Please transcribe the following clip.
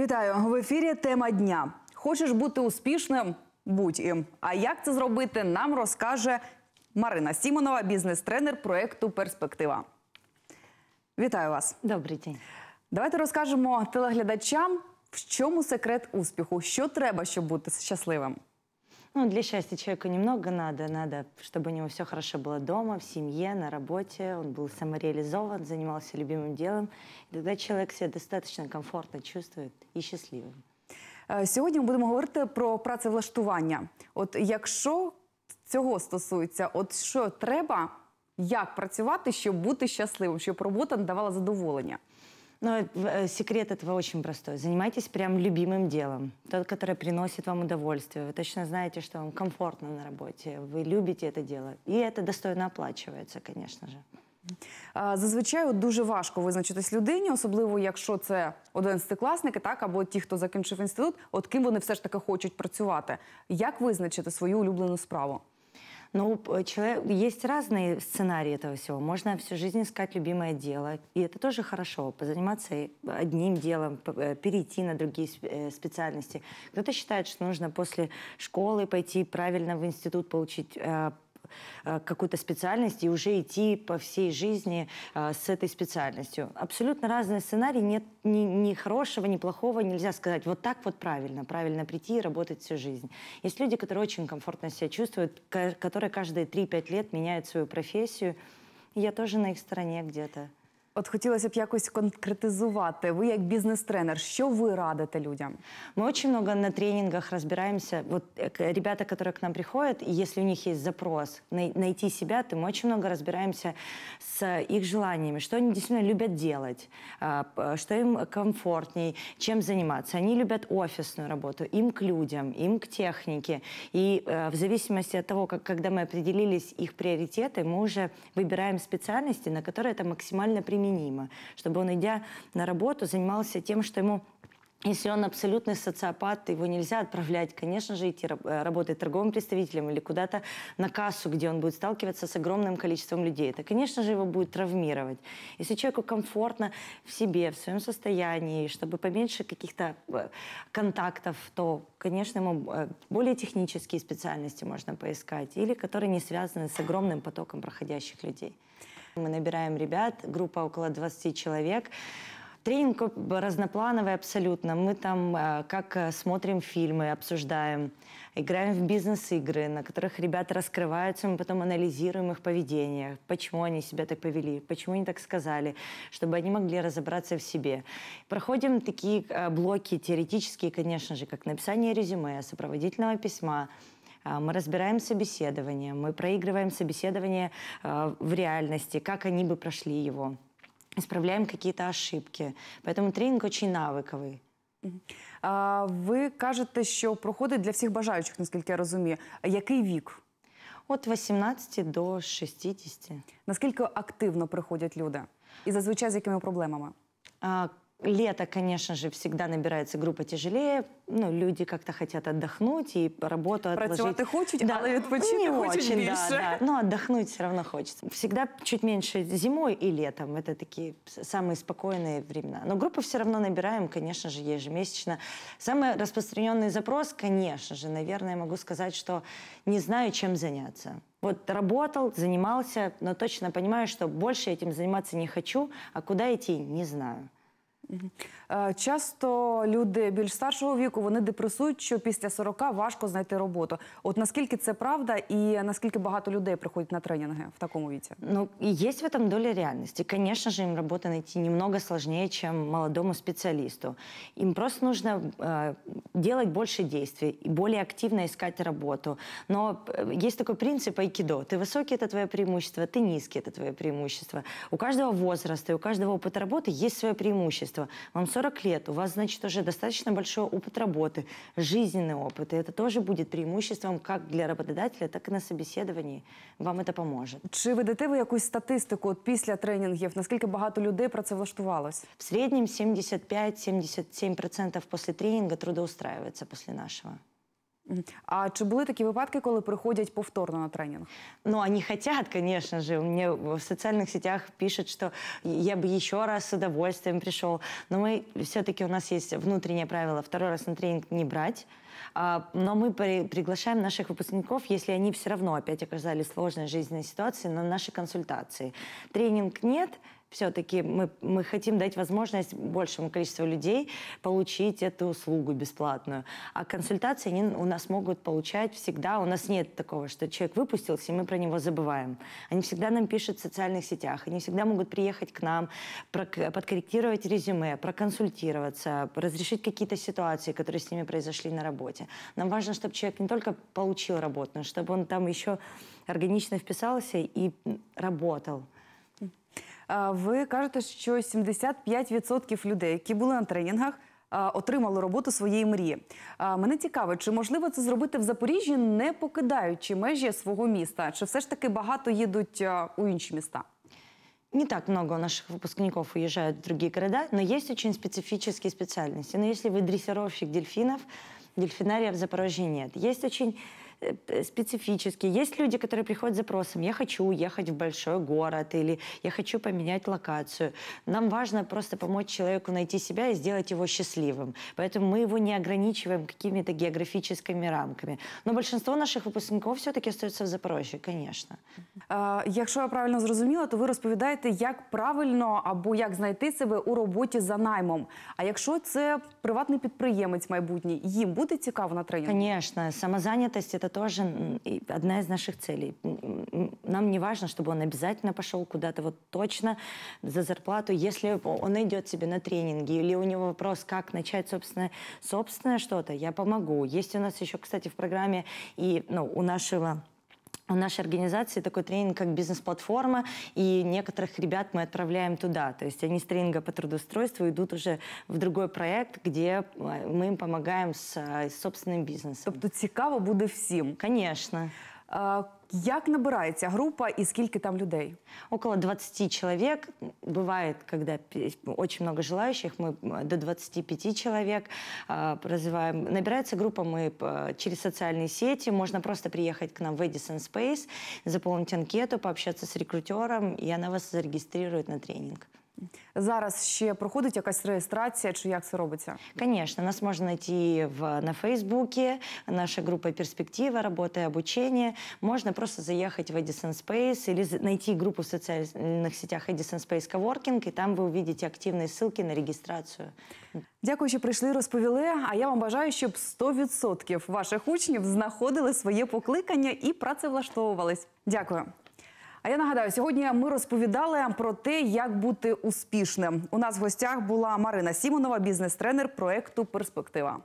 Вітаю в ефірі. Тема дня. Хочеш бути успішним? Будь ім. А як це зробити? Нам розкаже Марина Сімонова, бізнес-тренер проекту Перспектива. Вітаю вас. Добрий день. Давайте розкажемо телеглядачам, в чому секрет успіху, що треба, щоб бути щасливим. Ну, для счастья человека немного надо. Надо, чтобы у него все хорошо было дома, в семье, на работе. Он был самореализован, занимался любимым делом. И тогда человек себя достаточно комфортно чувствует і щасливим. Е, сьогодні ми будемо говорити про працевлаштування. От якщо цього стосується, от що треба, як працювати, щоб бути щасливим, щоб робота давала задоволення. Ну, секрет этого очень простой. Занимайтесь прям любимым делом. Тот, которое приносит вам удовольствие. Вы точно знаете, что вам комфортно на работе. Вы любите это дело. И это достойно оплачується, звісно ж. Зазвичай дуже важко визначитись людині, особливо якщо це одинадцятикласники, так або ті, хто закінчив інститут, от ким вони все ж таки хочуть працювати. Як визначити свою улюблену справу? Но ну, у человека есть разные сценарии этого всего. Можно всю жизнь искать любимое дело. И это тоже хорошо. Позаниматься одним делом, э, перейти на другие э, специальности. Кто-то считает, что нужно после школы пойти правильно в институт, получить а, Э, какую-то специальность и уже идти по всей жизни э, с этой специальностью. Абсолютно разные сценарии, нет ни, ни хорошего, ни плохого, нельзя сказать вот так вот правильно, правильно прийти и работать всю жизнь. Есть люди, которые очень комфортно себя чувствуют, которые каждые 3-5 лет меняют свою профессию, я тоже на их стороне где-то. От хотілося б якось конкретизувати. Вы как бизнес-тренер, что вы радите людям? Мы очень много на тренингах разбираемся. Вот э, ребята, которые к нам приходят, и если у них есть запрос найти себя, то мы очень много разбираемся с их желаниями, что они действительно любят делать, а, что им комфортней, чем заниматься. Они любят офисную работу, им к людям, им к технике. И э, в зависимости от того, как, когда мы определились их приоритеты, мы уже выбираем специальности, на которые это максимально применимо применимо, чтобы он, идя на работу, занимался тем, что ему если он абсолютный социопат, его нельзя отправлять, конечно же, идти э, работать торговым представителем или куда-то на кассу, где он будет сталкиваться с огромным количеством людей. Это, конечно же, его будет травмировать. Если человеку комфортно в себе, в своем состоянии, чтобы поменьше каких-то э, контактов, то, конечно, ему э, более технические специальности можно поискать или которые не связаны с огромным потоком проходящих людей. Мы набираем ребят, группа около 20 человек, Тренинг разноплановый абсолютно. Мы там э, как э, смотрим фильмы, обсуждаем, играем в бизнес-игры, на которых ребята раскрываются, мы потом анализируем их поведение, почему они себя так повели, почему они так сказали, чтобы они могли разобраться в себе. Проходим такие э, блоки теоретические, конечно же, как написание резюме, сопроводительного письма, мы разбираем собеседование, мы проигрываем собеседование в реальности, как они бы прошли его. исправляем какие-то ошибки. Поэтому тренинг очень навыковый. А ви кажете, що проходить для всіх бажаючих, наскільки я розумію. Який вік? От 18 до 60. Наскільки активно приходять люди? І зазвичай з якими проблемами? Лето, конечно же, всегда набирается группа тяжелее. Ну, люди как-то хотят отдохнуть и работу Працювати отложить. хочешь? А да. але ну, не очень, більше. Да, да. Но отдохнуть все равно хочется. Всегда чуть меньше зимой и летом. Это такие самые спокойные времена. Но группу все равно набираем, конечно же, ежемесячно. Самый распространенный запрос, конечно же, наверное, могу сказать, что не знаю, чем заняться. Вот работал, занимался, но точно понимаю, что больше этим заниматься не хочу, а куда идти, не знаю. Часто люди більш старшого віку вони депресують, що після 40 важко знайти роботу. От наскільки це правда, і наскільки багато людей приходять на тренінги в такому віці? Ну есть в этом доля реальности. Конечно же, им работу найти немного сложнее, чем молодому специалисту. Им просто нужно э, делать больше действий, более активно искать работу. Но есть такой принцип айкидо. Ты высокий – это твое преимущество, ты низкий – это твое преимущество. У каждого возраста и у каждого опыта работы есть свое преимущество общества. Вам 40 лет, у вас, значит, уже достаточно большой опыт работы, жизненный опыт. И это тоже будет преимуществом как для работодателя, так и на собеседовании, Вам це поможе. Чи ведете какую-то статистику от після тренінгів? Наскільки багато людей працевлаштувалось? В середньому 75-77% после тренинга трудоустраивается после нашего. А чи були такі випадки, коли приходять повторно на тренинг? Ну, они хотят, конечно же. Мне в социальных сетях пишут, что я бы еще раз с удовольствием пришел. Но мы все-таки у нас есть внутреннее правило второй раз на тренинг не брать. А, но мы приглашаем наших выпускников, если они все равно опять оказались в сложной жизненной ситуации, на наши консультации. Тренинг нет – все-таки мы, мы хотим дать возможность большему количеству людей получить эту услугу бесплатную. А консультации они у нас могут получать всегда. У нас нет такого, что человек выпустился, и мы про него забываем. Они всегда нам пишут в социальных сетях, они всегда могут приехать к нам, подкорректировать резюме, проконсультироваться, разрешить какие-то ситуации, которые с ними произошли на работе. Нам важно, чтобы человек не только получил работу, но чтобы он там еще органично вписался и работал. Ви кажете, що 75% людей, які були на тренінгах, отримали роботу своєї мрії. Мене цікаво, чи можливо це зробити в Запоріжжі, не покидаючи межі свого міста? Чи все ж таки багато їдуть у інші міста? Не так много наших выпускников уезжают в другие города, но есть очень специфические специальности. Но если вы дрессировщик дельфинов, дельфинариев в Запорожье нет. Есть очень Э, специфически. Есть люди, которые приходят с запросом, я хочу уехать в большой город или я хочу поменять локацию. Нам важно просто помочь человеку найти себя и сделать его счастливым. Поэтому мы его не ограничиваем какими-то географическими рамками. Но большинство наших выпускников все-таки остаются в Запорожье, конечно. Е, а, якщо я правильно зрозуміла, то вы розповідаєте, как правильно або как найти себя у роботі за наймом. А якщо це приватний підприємець майбутній, їм буде цікаво на тренінгу? Конечно, самозанятость – это тоже одна из наших целей. Нам не важно, чтобы он обязательно пошел куда-то вот точно за зарплату. Если он идет себе на тренинги или у него вопрос, как начать собственное, собственное что-то, я помогу. Есть у нас еще, кстати, в программе и ну, у нашего в нашей организации такой тренинг, как бизнес-платформа, и некоторых ребят мы отправляем туда. То есть они с тренинга по трудоустройству идут уже в другой проект, где э, мы им помогаем с, э, собственным бизнесом. Тобто цікаво буде всім. Конечно. Як набирається группа и сколько там людей? Около 20 человек. Бывает, когда очень много желающих, мы э, до 25 человек э, развиваем. Набирается группа мы э, через социальные сети. Можно просто приехать к нам в Edison Space, заполнить анкету, пообщаться с рекрутером, и она вас зарегистрирует на тренинг. Зараз ще проходить якась реєстрація, чи як це робиться? Звісно, нас можна найти в, на Фейсбуке, наша група «Перспектива», робота, и обучение». Можно просто заїхати в Edison Space или за- найти в соціальних сетях Edison Space Coworking, і там ви увидите активні ссылки на реєстрацію. Дякую, що прийшли, розповіли. А я вам бажаю, щоб 100% ваших учнів знаходили своє покликання і працевлаштовувались. Дякую. А я нагадаю, сьогодні ми розповідали про те, як бути успішним. У нас в гостях була Марина Сімонова, бізнес-тренер проекту Перспектива.